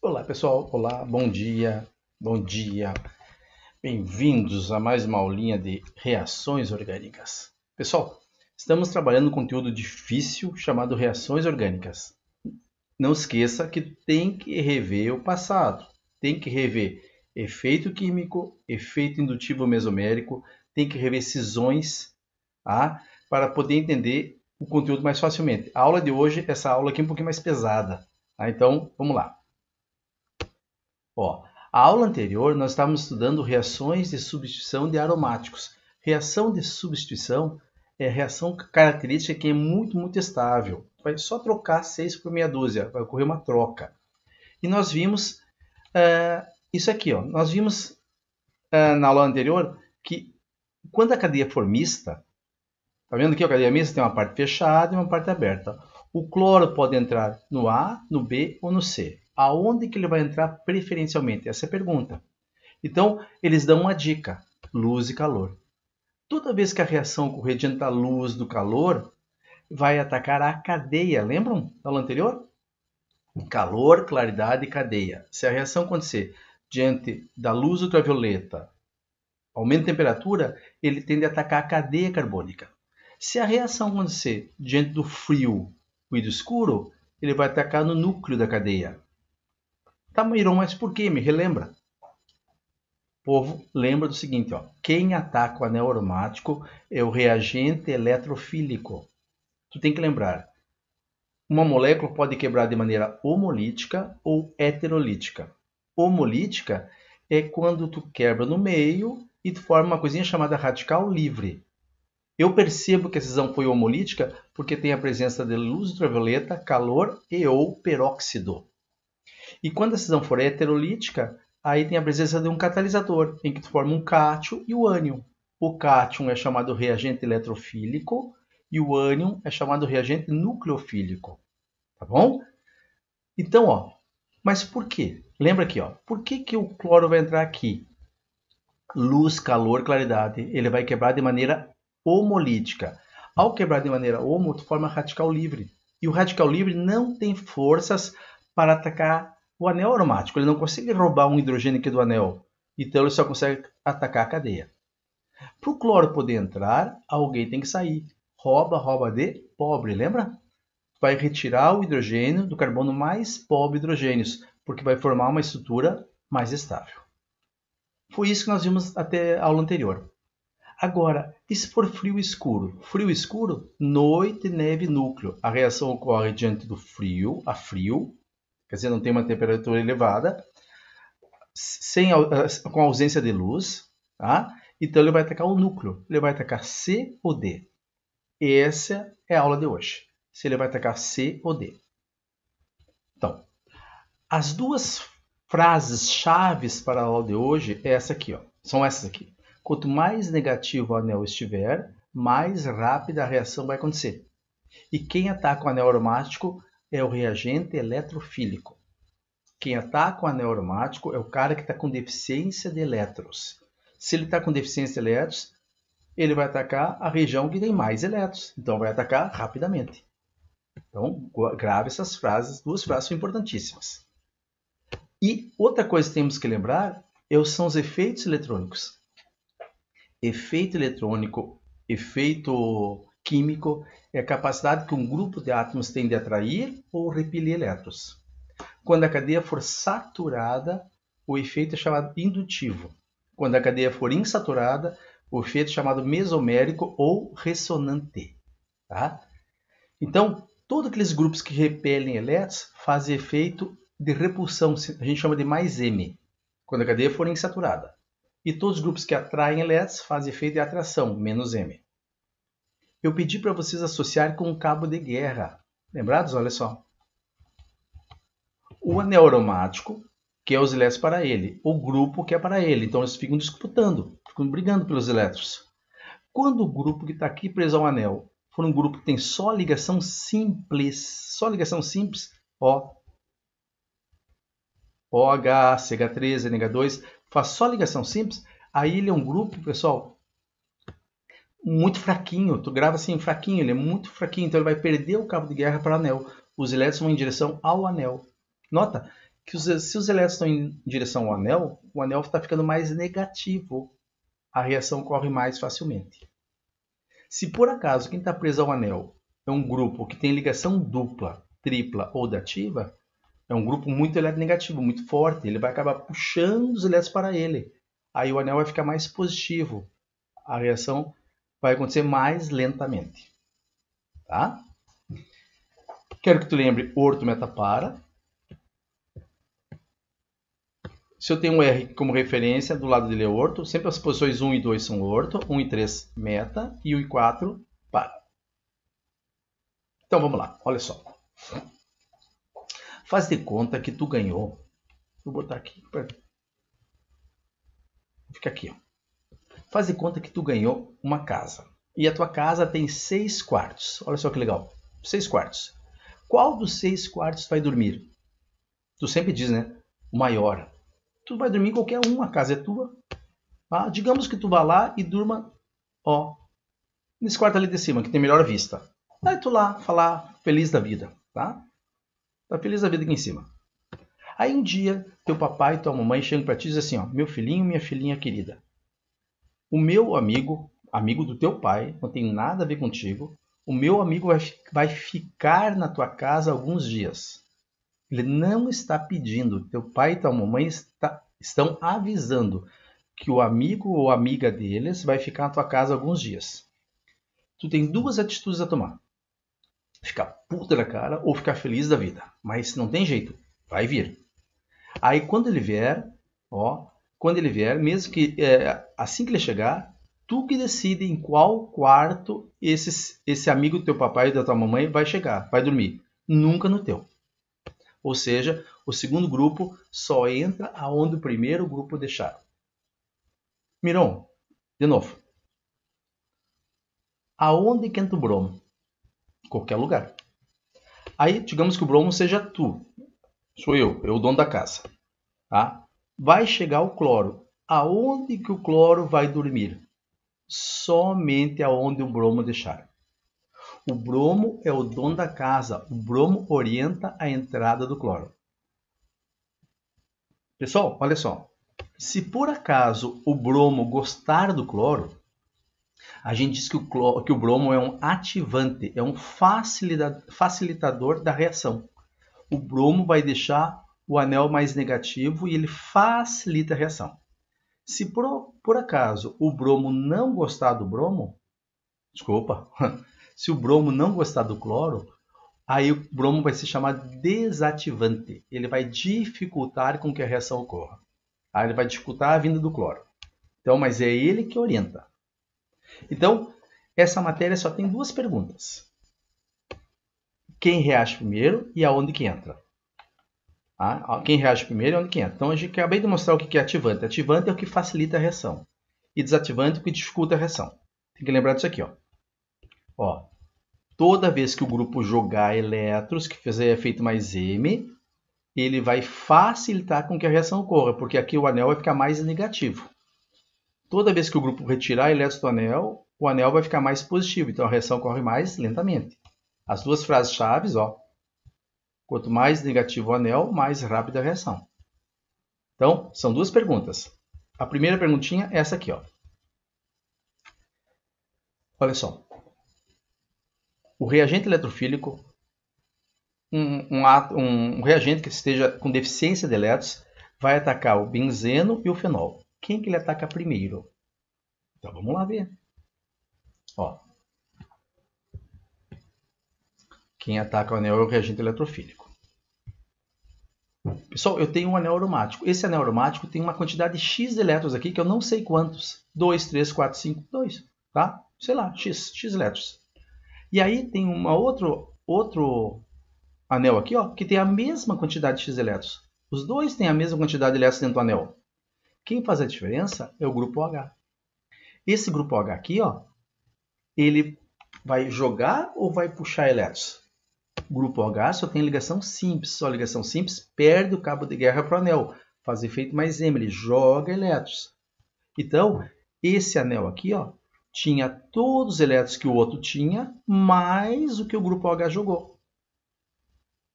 Olá, pessoal. Olá, bom dia. Bom dia. Bem-vindos a mais uma aulinha de reações orgânicas. Pessoal, estamos trabalhando um conteúdo difícil chamado reações orgânicas. Não esqueça que tem que rever o passado. Tem que rever efeito químico, efeito indutivo mesomérico, tem que rever cisões, tá? para poder entender o conteúdo mais facilmente. A aula de hoje, essa aula aqui é um pouquinho mais pesada. Tá? Então, vamos lá. Ó, a aula anterior nós estávamos estudando reações de substituição de aromáticos. Reação de substituição é reação característica que é muito, muito estável. Vai só trocar 6 por meia dúzia, vai ocorrer uma troca. E nós vimos uh, isso aqui, ó. nós vimos uh, na aula anterior que quando a cadeia for mista, tá vendo aqui a cadeia mista tem uma parte fechada e uma parte aberta. O cloro pode entrar no A, no B ou no C aonde que ele vai entrar preferencialmente? Essa é a pergunta. Então, eles dão uma dica: luz e calor. Toda vez que a reação ocorrer diante da luz do calor, vai atacar a cadeia. Lembram da aula anterior? Calor, claridade e cadeia. Se a reação acontecer diante da luz ultravioleta, aumento de temperatura, ele tende a atacar a cadeia carbônica. Se a reação acontecer diante do frio e do escuro, ele vai atacar no núcleo da cadeia. Tá, Mairon, mas por quê? Me relembra. O povo, lembra do seguinte, ó. Quem ataca o anel aromático é o reagente eletrofílico. Tu tem que lembrar. Uma molécula pode quebrar de maneira homolítica ou heterolítica. Homolítica é quando tu quebra no meio e tu forma uma coisinha chamada radical livre. Eu percebo que a cisão foi homolítica porque tem a presença de luz ultravioleta, calor e ou peróxido. E quando a cisão for heterolítica, aí tem a presença de um catalisador, em que tu forma um cátion e o ânion. O cátion é chamado reagente eletrofílico e o ânion é chamado reagente nucleofílico. Tá bom? Então, ó, mas por quê? Lembra aqui, ó, por que, que o cloro vai entrar aqui? Luz, calor, claridade, ele vai quebrar de maneira homolítica. Ao quebrar de maneira homo, tu forma radical livre. E o radical livre não tem forças para atacar o anel aromático. Ele não consegue roubar um hidrogênio aqui do anel. Então ele só consegue atacar a cadeia. Para o cloro poder entrar, alguém tem que sair. Rouba, rouba de pobre, lembra? Vai retirar o hidrogênio do carbono mais pobre de hidrogênios, porque vai formar uma estrutura mais estável. Foi isso que nós vimos até a aula anterior. Agora, e se for frio escuro? Frio escuro, noite, neve, núcleo. A reação ocorre diante do frio, a frio, quer dizer, não tem uma temperatura elevada, sem, ah, com ausência de luz, tá? então ele vai atacar o núcleo, ele vai atacar C ou D. Essa é a aula de hoje, se ele vai atacar C ou D. Então, as duas frases chaves para a aula de hoje é essa aqui, ó. são essas aqui. Quanto mais negativo o anel estiver, mais rápida a reação vai acontecer. E quem ataca o anel aromático é o reagente eletrofílico. Quem ataca tá o anel aromático é o cara que está com deficiência de elétrons. Se ele está com deficiência de elétrons, ele vai atacar a região que tem mais elétrons. Então, vai atacar rapidamente. Então, grave essas frases, duas frases são importantíssimas. E outra coisa que temos que lembrar é são os efeitos eletrônicos. Efeito eletrônico, efeito químico é a capacidade que um grupo de átomos tem de atrair ou repelir elétrons. Quando a cadeia for saturada, o efeito é chamado indutivo. Quando a cadeia for insaturada, o efeito é chamado mesomérico ou ressonante. Tá? Então, todos aqueles grupos que repelem elétrons fazem efeito de repulsão, a gente chama de mais M, quando a cadeia for insaturada. E todos os grupos que atraem elétrons fazem efeito de atração, menos M eu pedi para vocês associarem com o cabo de guerra. Lembrados? Olha só. O anel aromático, que é os elétrons para ele, o grupo que é para ele. Então eles ficam disputando, ficam brigando pelos elétrons. Quando o grupo que está aqui preso ao anel for um grupo que tem só ligação simples, só ligação simples, ó, OH, CH3, NH2, faz só ligação simples, aí ele é um grupo, pessoal, muito fraquinho. Tu grava assim, fraquinho, ele é muito fraquinho, então ele vai perder o cabo de guerra para o anel. Os elétrons vão em direção ao anel. Nota que os, se os elétrons estão em direção ao anel, o anel está ficando mais negativo. A reação corre mais facilmente. Se por acaso quem está preso ao anel é um grupo que tem ligação dupla, tripla ou dativa, é um grupo muito eletronegativo, muito forte. Ele vai acabar puxando os elétrons para ele. Aí o anel vai ficar mais positivo. A reação vai acontecer mais lentamente. Tá? Quero que tu lembre orto metapara. Se eu tenho um R como referência, do lado dele é orto. Sempre as posições 1 e 2 são orto. 1 e 3, meta. E 1 e 4, para. Então vamos lá, olha só. Faz de conta que tu ganhou. Vou botar aqui. Pra... Fica aqui, ó. Faz de conta que tu ganhou uma casa. E a tua casa tem seis quartos. Olha só que legal. Seis quartos. Qual dos seis quartos vai dormir? Tu sempre diz, né? O maior. Tu vai dormir em qualquer um, a casa é tua. Ah, digamos que tu vá lá e durma, ó, nesse quarto ali de cima, que tem melhor vista. Aí tu lá, falar feliz da vida, tá? Tá feliz da vida aqui em cima. Aí um dia, teu papai e tua mamãe chegam para ti e dizem assim, ó, meu filhinho, minha filhinha querida, o meu amigo, amigo do teu pai, não tem nada a ver contigo. O meu amigo vai, vai ficar na tua casa alguns dias. Ele não está pedindo. Teu pai e tua mamãe está, estão avisando que o amigo ou amiga deles vai ficar na tua casa alguns dias. Tu tem duas atitudes a tomar: ficar puta da cara ou ficar feliz da vida. Mas não tem jeito, vai vir. Aí quando ele vier, ó, quando ele vier, mesmo que é, assim que ele chegar, tu que decide em qual quarto esse, esse amigo do teu papai e da tua mamãe vai chegar, vai dormir. Nunca no teu. Ou seja, o segundo grupo só entra aonde o primeiro grupo deixar. Miron, de novo. Aonde que entra o bromo? Qualquer lugar. Aí, digamos que o bromo seja tu. Sou eu, eu o dono da casa. Tá? Vai chegar o cloro. Aonde que o cloro vai dormir? Somente aonde o bromo deixar. O bromo é o dono da casa. O bromo orienta a entrada do cloro. Pessoal, olha só. Se por acaso o bromo gostar do cloro, a gente diz que o, cloro, que o bromo é um ativante, é um facilitador da reação. O bromo vai deixar o anel mais negativo e ele facilita a reação. Se por, por acaso o bromo não gostar do bromo, desculpa, se o bromo não gostar do cloro, aí o bromo vai se chamar desativante. Ele vai dificultar com que a reação ocorra. Aí ele vai dificultar a vinda do cloro. Então, mas é ele que orienta. Então, essa matéria só tem duas perguntas. Quem reage primeiro e aonde que entra. Tá? quem reage primeiro é onde quem entra. Então, a gente acabei de mostrar o que é ativante. Ativante é o que facilita a reação. E desativante é o que dificulta a reação. Tem que lembrar disso aqui. Ó. Ó, toda vez que o grupo jogar elétrons, que fizer efeito mais M, ele vai facilitar com que a reação ocorra, porque aqui o anel vai ficar mais negativo. Toda vez que o grupo retirar elétrons do anel, o anel vai ficar mais positivo, então a reação corre mais lentamente. As duas frases chaves, ó, Quanto mais negativo o anel, mais rápida a reação. Então, são duas perguntas. A primeira perguntinha é essa aqui, ó. Olha só. O reagente eletrofílico, um, um, um, reagente que esteja com deficiência de elétrons, vai atacar o benzeno e o fenol. Quem que ele ataca primeiro? Então vamos lá ver. Ó, Quem ataca o anel é o reagente eletrofílico. Pessoal, eu tenho um anel aromático. Esse anel aromático tem uma quantidade de X de elétrons aqui, que eu não sei quantos. 2, 3, 4, 5, 2. Tá? Sei lá, X, X elétrons. E aí tem um outro, outro anel aqui, ó, que tem a mesma quantidade de X elétrons. Os dois têm a mesma quantidade de elétrons dentro do anel. Quem faz a diferença é o grupo OH. Esse grupo OH aqui, ó, ele vai jogar ou vai puxar elétrons? grupo OH só tem ligação simples, só ligação simples perde o cabo de guerra para o anel, faz efeito mais M, ele joga elétrons. Então, esse anel aqui ó, tinha todos os elétrons que o outro tinha, mais o que o grupo OH jogou.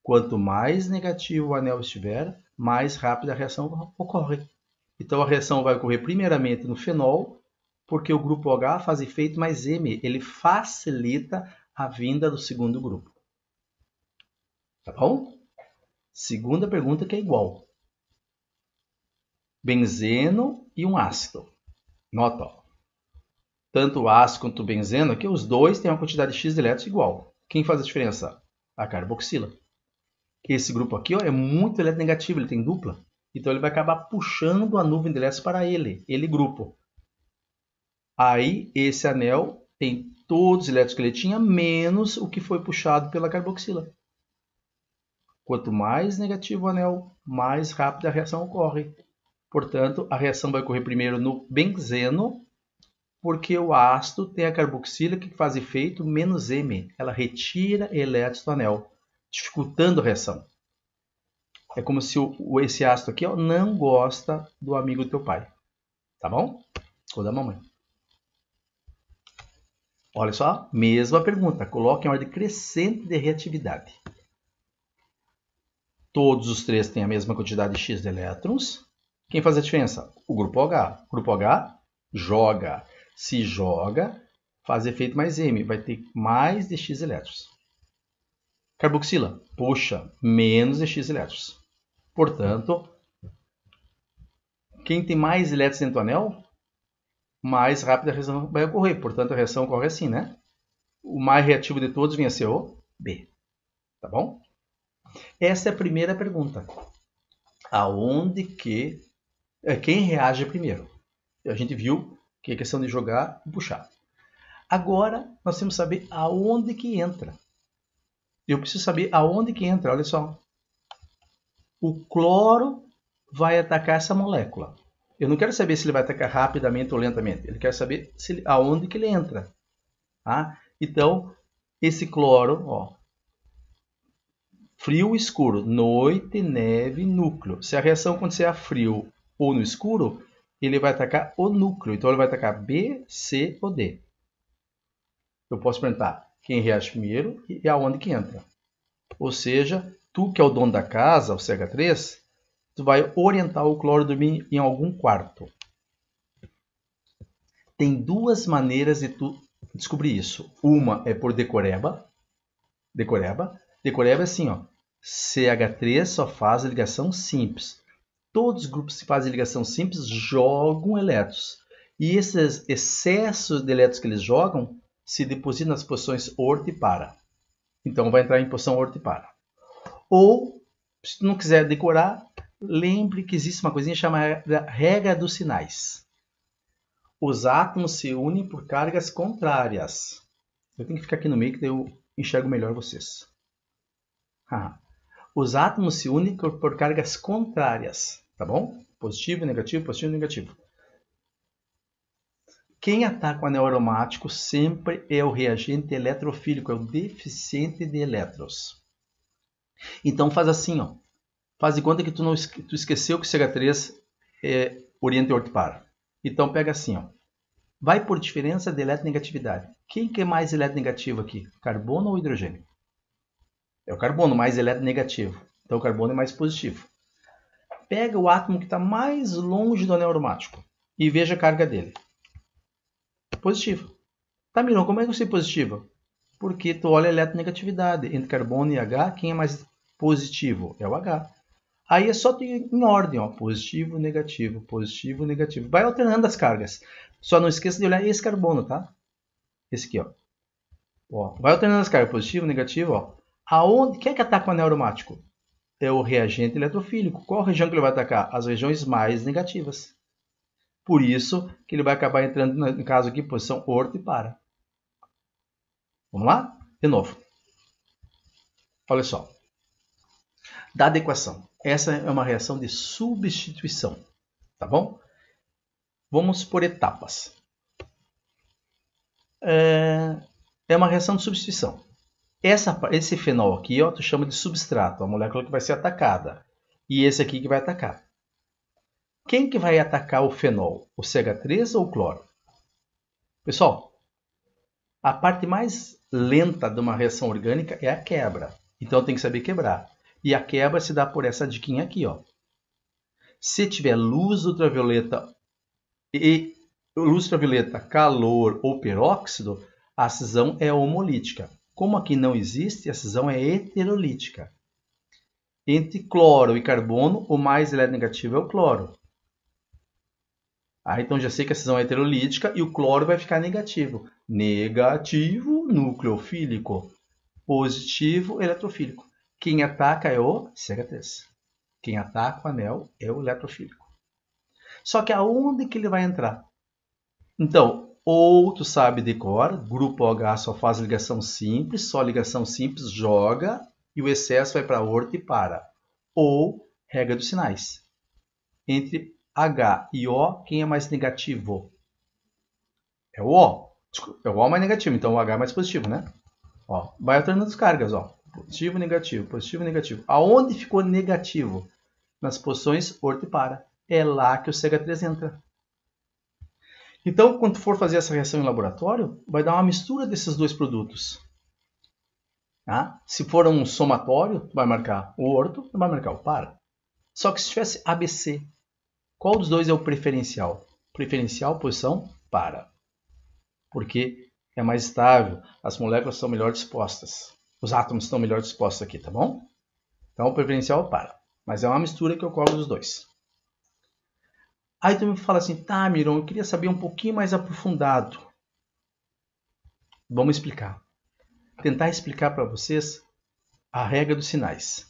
Quanto mais negativo o anel estiver, mais rápida a reação ocorre. Então a reação vai ocorrer primeiramente no fenol, porque o grupo OH faz efeito mais M, ele facilita a vinda do segundo grupo. Tá bom? Segunda pergunta que é igual. Benzeno e um ácido. Nota, ó. Tanto o ácido quanto o benzeno, aqui os dois têm uma quantidade de X de elétrons igual. Quem faz a diferença? A carboxila. Que esse grupo aqui ó, é muito eletronegativo, ele tem dupla. Então ele vai acabar puxando a nuvem de elétrons para ele, ele grupo. Aí esse anel tem todos os elétrons que ele tinha, menos o que foi puxado pela carboxila. Quanto mais negativo o anel, mais rápida a reação ocorre. Portanto, a reação vai ocorrer primeiro no benzeno, porque o ácido tem a carboxila que faz efeito menos M. Ela retira elétrons do anel, dificultando a reação. É como se o, esse ácido aqui ó, não gosta do amigo do teu pai. Tá bom? Ou da mamãe. Olha só, mesma pergunta. Coloque em ordem crescente de reatividade. Todos os três têm a mesma quantidade de X de elétrons. Quem faz a diferença? O grupo H. O grupo H joga. Se joga, faz efeito mais M. Vai ter mais de X elétrons. Carboxila, puxa, menos de X elétrons. Portanto, quem tem mais elétrons dentro do anel, mais rápida a reação vai ocorrer. Portanto, a reação ocorre assim, né? O mais reativo de todos vem a ser o B. Tá bom? Essa é a primeira pergunta. Aonde que é, quem reage primeiro? A gente viu que é questão de jogar e puxar. Agora nós temos que saber aonde que entra. Eu preciso saber aonde que entra. Olha só. O cloro vai atacar essa molécula. Eu não quero saber se ele vai atacar rapidamente ou lentamente. Ele quer saber ele, aonde que ele entra. Tá? Então, esse cloro, ó, Frio, escuro. Noite, neve, núcleo. Se a reação acontecer a frio ou no escuro, ele vai atacar o núcleo. Então ele vai atacar B, C ou D. Eu posso perguntar quem reage primeiro e aonde que entra. Ou seja, tu que é o dono da casa, o CH3, tu vai orientar o cloro dormir em algum quarto. Tem duas maneiras de tu descobrir isso. Uma é por decoreba. Decoreba. Decoreba é assim, ó. CH3 só faz ligação simples. Todos os grupos que fazem ligação simples jogam elétrons. E esses excessos de elétrons que eles jogam se depositam nas posições orto e para. Então vai entrar em posição orto e para. Ou, se não quiser decorar, lembre que existe uma coisinha chamada regra dos sinais. Os átomos se unem por cargas contrárias. Eu tenho que ficar aqui no meio que eu enxergo melhor vocês. Ah os átomos se unem por cargas contrárias, tá bom? Positivo, negativo, positivo, negativo. Quem ataca o anel aromático sempre é o reagente eletrofílico, é o deficiente de elétrons. Então faz assim, ó. Faz de conta que tu, não, tu esqueceu que o CH3 é oriente ortopar. Então pega assim, ó. Vai por diferença de eletronegatividade. Quem que é mais eletronegativo aqui? Carbono ou hidrogênio? É o carbono, mais eletronegativo. Então o carbono é mais positivo. Pega o átomo que está mais longe do anel aromático e veja a carga dele. Positiva. Tá, Milão, como é que eu sei é positiva? Porque tu olha a eletronegatividade. Entre carbono e H, quem é mais positivo? É o H. Aí é só em ordem, ó. positivo, negativo, positivo, negativo. Vai alternando as cargas. Só não esqueça de olhar esse carbono, tá? Esse aqui, ó. ó vai alternando as cargas, positivo, negativo, ó. Aonde, quem é que ataca o anel aromático? É o reagente eletrofílico. Qual região que ele vai atacar? As regiões mais negativas. Por isso que ele vai acabar entrando, no caso aqui, posição orto e para. Vamos lá? De novo. Olha só. Da adequação. Essa é uma reação de substituição. Tá bom? Vamos por etapas. É, é uma reação de substituição. Essa, esse fenol aqui, ó, tu chama de substrato, a molécula que vai ser atacada. E esse aqui que vai atacar. Quem que vai atacar o fenol? O CH3 ou o cloro? Pessoal, a parte mais lenta de uma reação orgânica é a quebra. Então tem que saber quebrar. E a quebra se dá por essa diquinha aqui, ó. Se tiver luz ultravioleta e luz ultravioleta, calor ou peróxido, a cisão é homolítica. Como aqui não existe, a cisão é heterolítica. Entre cloro e carbono, o mais eletronegativo é o cloro. Ah, então já sei que a cisão é heterolítica e o cloro vai ficar negativo. Negativo, nucleofílico. Positivo, eletrofílico. Quem ataca é o CH3. Quem ataca o anel é o eletrofílico. Só que aonde que ele vai entrar? Então, ou tu sabe de cor, grupo OH só faz ligação simples, só ligação simples joga e o excesso vai para horta e para. Ou regra dos sinais. Entre H e O, quem é mais negativo? É o O. É o O mais negativo, então o H é mais positivo, né? Ó, vai alternando as cargas, ó. Positivo, negativo, positivo, negativo. Aonde ficou negativo? Nas posições horta e para. É lá que o CH3 entra. Então, quando for fazer essa reação em laboratório, vai dar uma mistura desses dois produtos. Tá? Se for um somatório, vai marcar o orto, vai marcar o para. Só que se tivesse ABC, qual dos dois é o preferencial? Preferencial, posição, para. Porque é mais estável, as moléculas estão melhor dispostas. Os átomos estão melhor dispostos aqui, tá bom? Então, o preferencial é para. Mas é uma mistura que ocorre dos dois. Aí tu me fala assim, tá, Miron, eu queria saber um pouquinho mais aprofundado. Vamos explicar. Tentar explicar para vocês a regra dos sinais.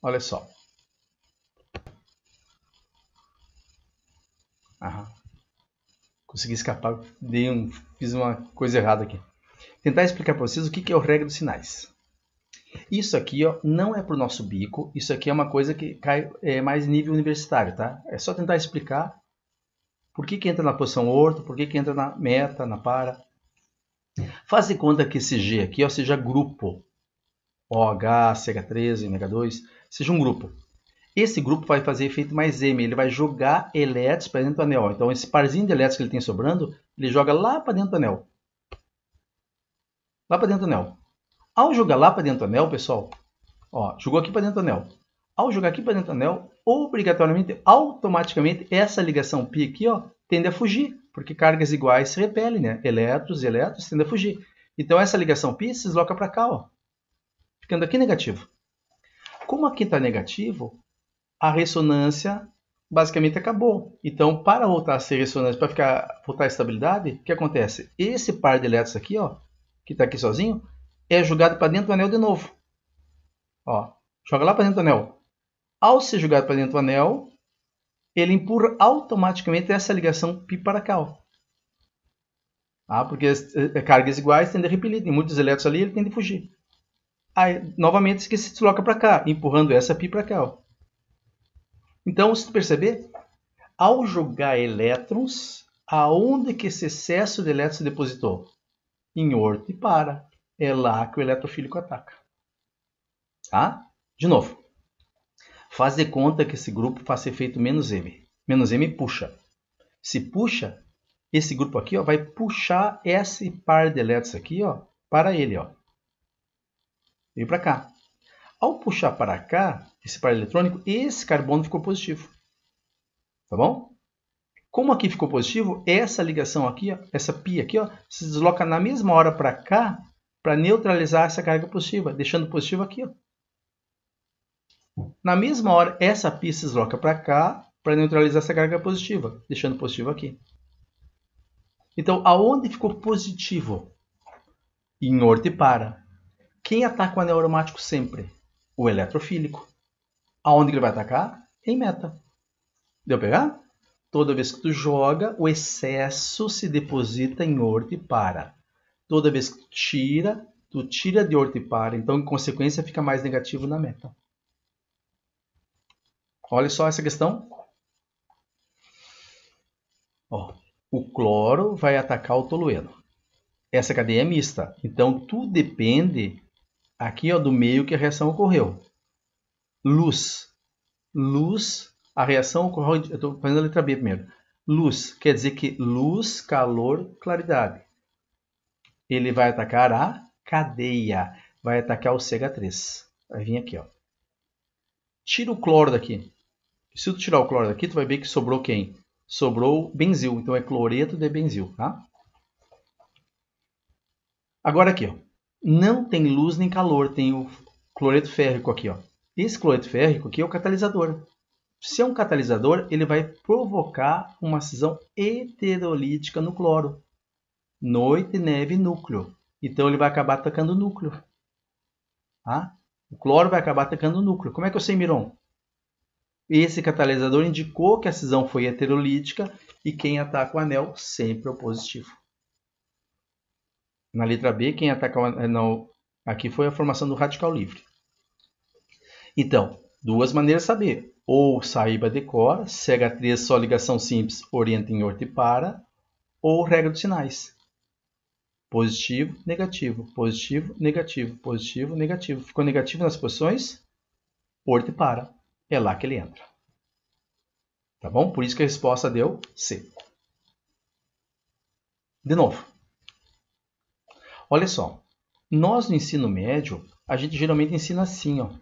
Olha só. Aham. Consegui escapar, dei um, fiz uma coisa errada aqui. Tentar explicar para vocês o que é a regra dos sinais. Isso aqui ó, não é para o nosso bico, isso aqui é uma coisa que cai é, mais nível universitário, tá? É só tentar explicar por que, que entra na posição orto, por que, que entra na meta, na para. Faz de conta que esse G aqui ó, seja grupo. OH, CH3, NH2, seja um grupo. Esse grupo vai fazer efeito mais M, ele vai jogar elétrons para dentro do anel. Então, esse parzinho de elétrons que ele tem sobrando, ele joga lá para dentro do anel. Lá para dentro do anel. Ao jogar lá para dentro do anel, pessoal, ó, jogou aqui para dentro do anel. Ao jogar aqui para dentro do anel, obrigatoriamente, automaticamente, essa ligação π aqui ó, tende a fugir, porque cargas iguais se repelem, né? Elétrons e elétrons tendem a fugir. Então, essa ligação π se desloca para cá, ó, ficando aqui negativo. Como aqui está negativo, a ressonância basicamente acabou. Então, para voltar a ser ressonância, para ficar, voltar à estabilidade, o que acontece? Esse par de elétrons aqui, ó, que está aqui sozinho, é jogado para dentro do anel de novo. Ó, joga lá para dentro do anel. Ao ser jogado para dentro do anel, ele empurra automaticamente essa ligação pi para cá. Tá? Ah, porque as eh, eh, cargas iguais tendem a repelir. Tem muitos elétrons ali, ele tende a fugir. Aí, novamente, que se desloca para cá, empurrando essa pi para cá. Então, se tu perceber, ao jogar elétrons, aonde que esse excesso de elétrons se depositou? Em orto e para é lá que o eletrofílico ataca. Tá? De novo. Faz de conta que esse grupo faz efeito menos M. Menos M puxa. Se puxa, esse grupo aqui ó, vai puxar esse par de elétrons aqui ó, para ele. Ó. Vem para cá. Ao puxar para cá, esse par eletrônico, esse carbono ficou positivo. Tá bom? Como aqui ficou positivo, essa ligação aqui, ó, essa pi aqui, ó, se desloca na mesma hora para cá para neutralizar essa carga positiva, deixando positivo aqui. Ó. Na mesma hora, essa pista se desloca para cá para neutralizar essa carga positiva, deixando positivo aqui. Então, aonde ficou positivo? Em orto e para. Quem ataca o anel aromático sempre? O eletrofílico. Aonde ele vai atacar? Em meta. Deu para pegar? Toda vez que tu joga, o excesso se deposita em orto e para. Toda vez que tira, tu tira de orto e para. Então, em consequência, fica mais negativo na meta. Olha só essa questão. Ó, o cloro vai atacar o tolueno. Essa cadeia é mista. Então, tudo depende aqui ó, do meio que a reação ocorreu. Luz. Luz, a reação ocorreu... Eu estou fazendo a letra B primeiro. Luz, quer dizer que luz, calor, claridade ele vai atacar a cadeia, vai atacar o CH3. Vai vir aqui, ó. Tira o cloro daqui. Se tu tirar o cloro daqui, tu vai ver que sobrou quem? Sobrou benzil, então é cloreto de benzil, tá? Agora aqui, ó. Não tem luz nem calor, tem o cloreto férrico aqui, ó. Esse cloreto férrico aqui é o catalisador. Se é um catalisador, ele vai provocar uma cisão heterolítica no cloro noite, neve e núcleo. Então ele vai acabar atacando o núcleo. Tá? O cloro vai acabar atacando o núcleo. Como é que eu sei Miron? Esse catalisador indicou que a cisão foi heterolítica e quem ataca o anel sempre é o positivo. Na letra B, quem ataca o anel... Aqui foi a formação do radical livre. Então, duas maneiras de saber. Ou saiba decora, ch 3, só ligação simples, orienta em orto e para, ou regra dos sinais. Positivo, negativo, positivo, negativo, positivo, negativo. Ficou negativo nas posições? Porto e para. É lá que ele entra. Tá bom? Por isso que a resposta deu C. De novo. Olha só. Nós no ensino médio, a gente geralmente ensina assim, ó.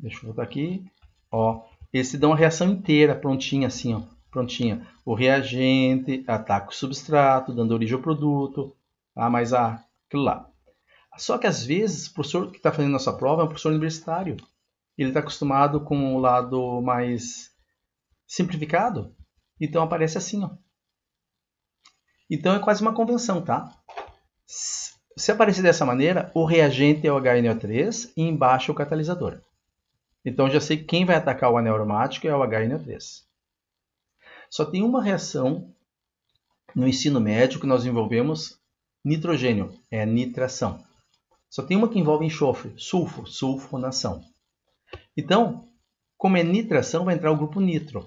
Deixa eu voltar aqui. Ó, eles te dão a reação inteira, prontinha assim, ó. Então tinha o reagente, ataca o substrato, dando origem ao produto, ah, mais a, aquilo lá. Só que às vezes o professor que está fazendo nossa prova é um professor universitário. Ele está acostumado com o lado mais simplificado, então aparece assim. Ó. Então é quase uma convenção, tá? Se aparecer dessa maneira, o reagente é o HNO3 e embaixo é o catalisador. Então já sei quem vai atacar o anel aromático é o HNO3. Só tem uma reação no ensino médio que nós envolvemos nitrogênio, é nitração. Só tem uma que envolve enxofre, sulfo, sulfonação. Então, como é nitração, vai entrar o grupo nitro.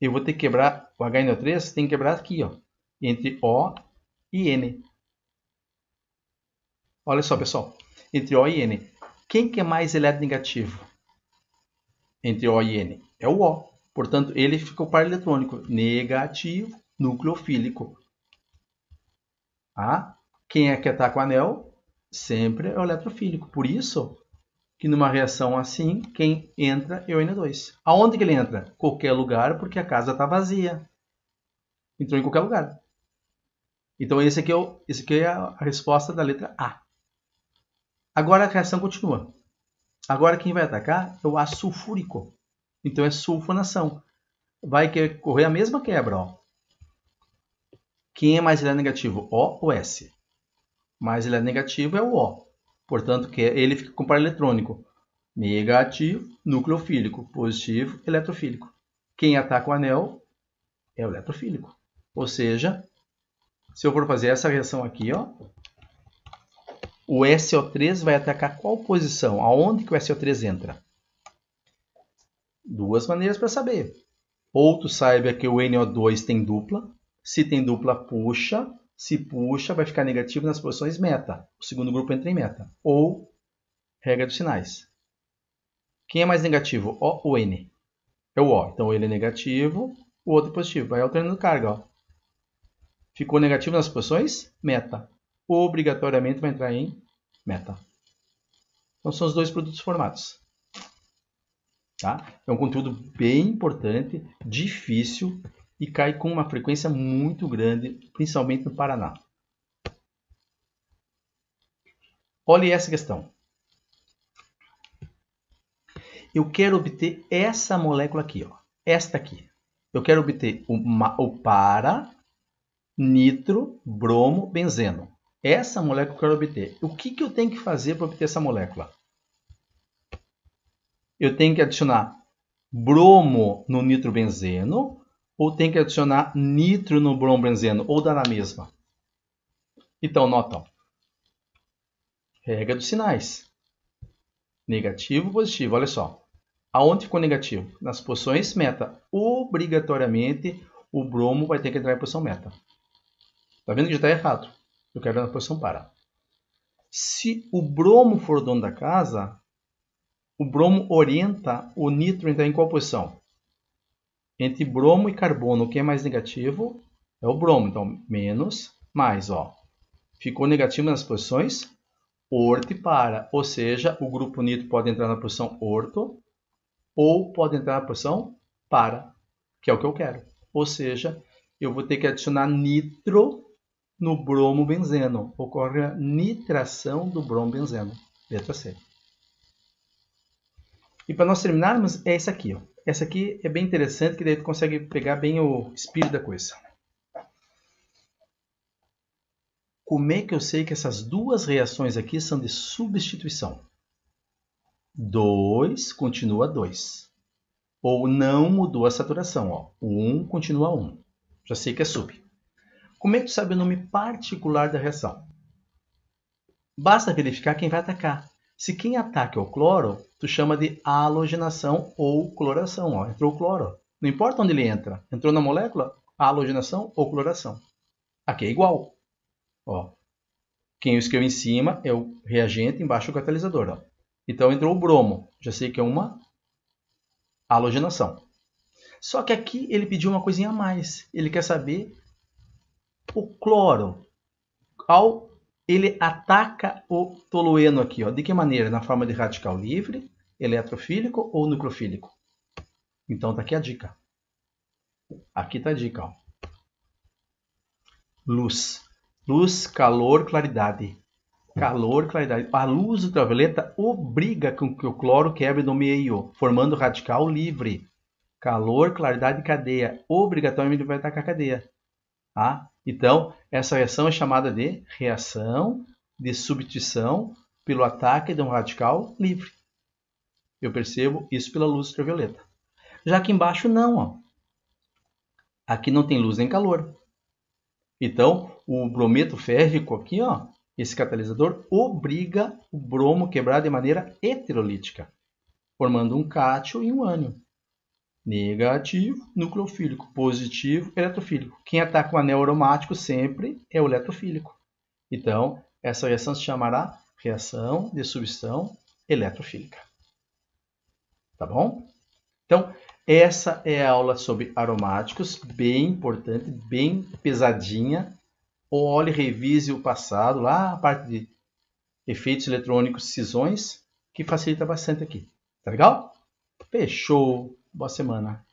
Eu vou ter que quebrar o HNO3, tem que quebrar aqui, ó, entre O e N. Olha só, pessoal, entre O e N. Quem que é mais eletronegativo? Entre O e N é o O. Portanto, ele ficou par eletrônico negativo, nucleofílico. Ah, quem é que ataca tá o anel? Sempre é o eletrofílico. Por isso que numa reação assim, quem entra é o N2. Aonde que ele entra? Qualquer lugar, porque a casa está vazia. Entrou em qualquer lugar. Então, esse aqui, é o, esse aqui é a resposta da letra A. Agora a reação continua. Agora quem vai atacar é o ácido sulfúrico. Então é sulfonação. Vai correr a mesma quebra, ó. Quem é mais ele é negativo, O ou S? Mais ele é negativo é o O. Portanto, que ele fica com par eletrônico. Negativo, nucleofílico. Positivo, eletrofílico. Quem ataca o anel é o eletrofílico. Ou seja, se eu for fazer essa reação aqui, ó, o SO3 vai atacar qual posição? Aonde que o SO3 entra? duas maneiras para saber. Ou tu saiba que o NO2 tem dupla, se tem dupla, puxa, se puxa, vai ficar negativo nas posições meta. O segundo grupo entra em meta. Ou regra dos sinais. Quem é mais negativo? O ou N? É o então, O. Então ele é negativo, o outro é positivo. Vai alternando carga. Ó. Ficou negativo nas posições? Meta. Obrigatoriamente vai entrar em meta. Então são os dois produtos formados. Tá? É um conteúdo bem importante, difícil e cai com uma frequência muito grande, principalmente no Paraná. Olhe essa questão. Eu quero obter essa molécula aqui, ó, esta aqui. Eu quero obter o, o para nitro bromo benzeno. Essa molécula que eu quero obter. O que, que eu tenho que fazer para obter essa molécula? eu tenho que adicionar bromo no nitrobenzeno ou tenho que adicionar nitro no bromobenzeno ou dá na mesma? Então, notam. Regra dos sinais. Negativo, positivo. Olha só. Aonde ficou negativo? Nas posições meta. Obrigatoriamente, o bromo vai ter que entrar em posição meta. Tá vendo que já está errado. Eu quero na posição para. Se o bromo for dono da casa, o bromo orienta o nitro então em qual posição? Entre bromo e carbono, o que é mais negativo é o bromo. Então, menos, mais. Ó. Ficou negativo nas posições orto e para. Ou seja, o grupo nitro pode entrar na posição orto ou pode entrar na posição para, que é o que eu quero. Ou seja, eu vou ter que adicionar nitro no bromo benzeno. Ocorre a nitração do bromo benzeno. Letra C. E para nós terminarmos, é essa aqui. Ó. Essa aqui é bem interessante, que daí tu consegue pegar bem o espírito da coisa. Como é que eu sei que essas duas reações aqui são de substituição? 2 continua 2. Ou não mudou a saturação. Ó. 1 um continua 1. Um. Já sei que é sub. Como é que tu sabe o nome particular da reação? Basta verificar quem vai atacar. Se quem ataca é o cloro, tu chama de halogenação ou cloração. Ó. Entrou o cloro. Não importa onde ele entra. Entrou na molécula, halogenação ou cloração. Aqui é igual. Ó. Quem eu escrevo em cima é o reagente, embaixo é o catalisador. Ó. Então entrou o bromo. Já sei que é uma halogenação. Só que aqui ele pediu uma coisinha a mais. Ele quer saber o cloro. Ao ele ataca o tolueno aqui. Ó. De que maneira? Na forma de radical livre, eletrofílico ou nucleofílico. Então, tá aqui a dica. Aqui tá a dica. Ó. Luz. Luz, calor, claridade. Calor, claridade. A luz ultravioleta obriga com que o cloro quebre no meio, formando radical livre. Calor, claridade e cadeia. Obrigatoriamente vai atacar a cadeia. Tá? Então, essa reação é chamada de reação de substituição pelo ataque de um radical livre. Eu percebo isso pela luz ultravioleta. Já aqui embaixo, não. Ó. Aqui não tem luz nem calor. Então, o brometo férrico aqui, ó, esse catalisador, obriga o bromo a quebrar de maneira heterolítica, formando um cátion e um ânion negativo, nucleofílico positivo, eletrofílico. Quem ataca o anel aromático sempre é o eletrofílico. Então, essa reação se chamará reação de substituição eletrofílica. Tá bom? Então, essa é a aula sobre aromáticos, bem importante, bem pesadinha. Olhe, revise o passado, lá a parte de efeitos eletrônicos, cisões, que facilita bastante aqui. Tá legal? Fechou! Boa semana.